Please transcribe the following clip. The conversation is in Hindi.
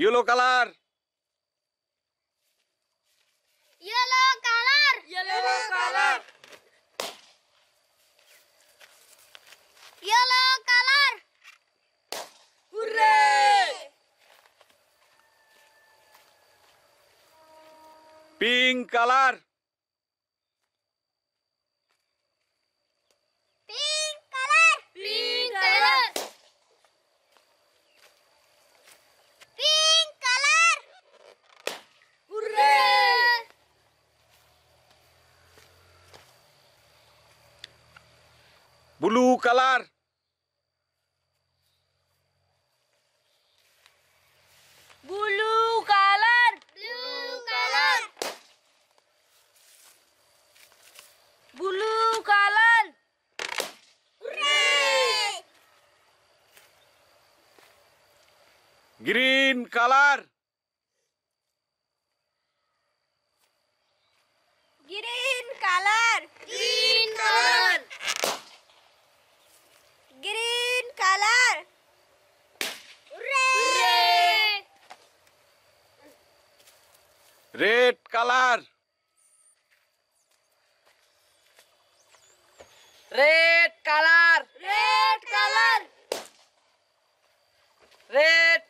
Yellow colour yellow colour yellow colour yellow colour hurray pink colour Bulu kalar. Bulu kalar. Bulu kalar. Bulu kalar. Hore! Green kalar. Red colour red colour red colour red